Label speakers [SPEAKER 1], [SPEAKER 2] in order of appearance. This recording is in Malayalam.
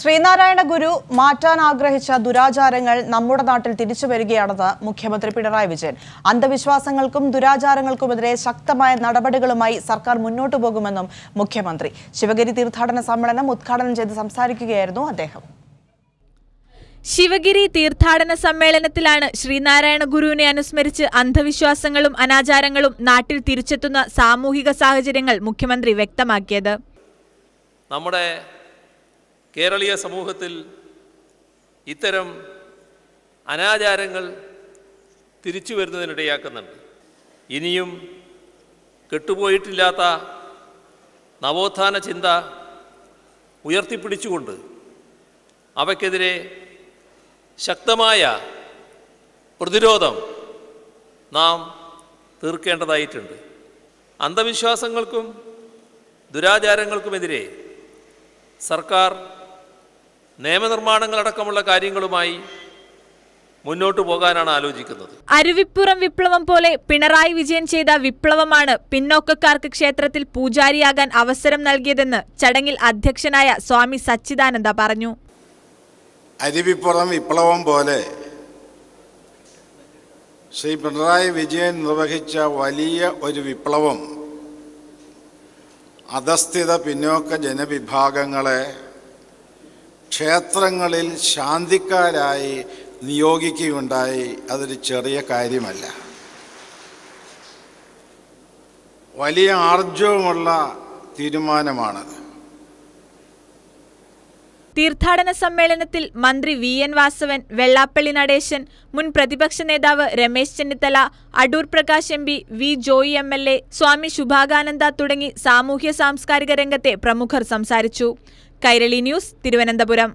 [SPEAKER 1] ശ്രീനാരായണ ഗുരു മാറ്റാൻ ആഗ്രഹിച്ച ദുരാചാരങ്ങൾ നമ്മുടെ നാട്ടിൽ തിരിച്ചു വരികയാണെന്ന് മുഖ്യമന്ത്രി പിണറായി വിജയൻ അന്ധവിശ്വാസങ്ങൾക്കും ദുരാചാരങ്ങൾക്കുമെതിരെ ശക്തമായ നടപടികളുമായി സർക്കാർ മുന്നോട്ടു പോകുമെന്നും മുഖ്യമന്ത്രി ശിവഗിരി തീർത്ഥാടന സമ്മേളനം ഉദ്ഘാടനം ചെയ്ത്
[SPEAKER 2] സംസാരിക്കുകയായിരുന്നു അദ്ദേഹം ശിവഗിരി തീർത്ഥാടന സമ്മേളനത്തിലാണ് ശ്രീനാരായണ ഗുരുവിനെ അനുസ്മരിച്ച് അന്ധവിശ്വാസങ്ങളും അനാചാരങ്ങളും നാട്ടിൽ തിരിച്ചെത്തുന്ന സാമൂഹിക സാഹചര്യങ്ങൾ മുഖ്യമന്ത്രി വ്യക്തമാക്കിയത്
[SPEAKER 3] നമ്മുടെ കേരളീയ സമൂഹത്തിൽ ഇത്തരം അനാചാരങ്ങൾ തിരിച്ചു വരുന്നതിനിടയാക്കുന്നുണ്ട് ഇനിയും കെട്ടുപോയിട്ടില്ലാത്ത നവോത്ഥാന ചിന്ത ഉയർത്തിപ്പിടിച്ചുകൊണ്ട് അവയ്ക്കെതിരെ ശക്തമായ പ്രതിരോധം നാം തീർക്കേണ്ടതായിട്ടുണ്ട് അന്ധവിശ്വാസങ്ങൾക്കും ദുരാചാരങ്ങൾക്കുമെതിരെ സർക്കാർ നിയമനിർമ്മാണങ്ങളടക്കമുള്ള കാര്യങ്ങളുമായി മുന്നോട്ടു പോകാനാണ് ആലോചിക്കുന്നത്
[SPEAKER 2] അരുവിപ്പുറം വിപ്ലവം പോലെ പിണറായി വിജയൻ ചെയ്ത വിപ്ലവമാണ് പിന്നോക്കക്കാർക്ക് ക്ഷേത്രത്തിൽ പൂജാരിയാകാൻ അവസരം നൽകിയതെന്ന് ചടങ്ങിൽ അധ്യക്ഷനായ സ്വാമി സച്ചിദാനന്ദ പറഞ്ഞു
[SPEAKER 4] അരുവിപ്പുറം വിപ്ലവം പോലെ ശ്രീ പിണറായി വിജയൻ നിർവഹിച്ച വലിയ ഒരു വിപ്ലവം അധസ്ഥിത പിന്നോക്ക ജനവിഭാഗങ്ങളെ ക്ഷേത്രങ്ങളിൽ ശാന്തിക്കാരായി നിയോഗിക്കുകയുണ്ടായി അതൊരു ചെറിയ കാര്യമല്ല വലിയ ആർജവുമുള്ള തീരുമാനമാണത്
[SPEAKER 2] തീർത്ഥാടന സമ്മേളനത്തിൽ മന്ത്രി വി എൻ വാസവൻ വെള്ളാപ്പള്ളി നടേശൻ മുൻ പ്രതിപക്ഷ നേതാവ് Ramesh Chennithala Adoor Prakash M P V Joy M L A Swami Shubhakananda തുടങ്ങി സാമൂഹ്യ സാംസ്കാരിക രംഗത്തെ പ്രമുഖർ സംസാരിച്ചു കൈരളി ന്യൂസ് തിരുവനന്തപുരം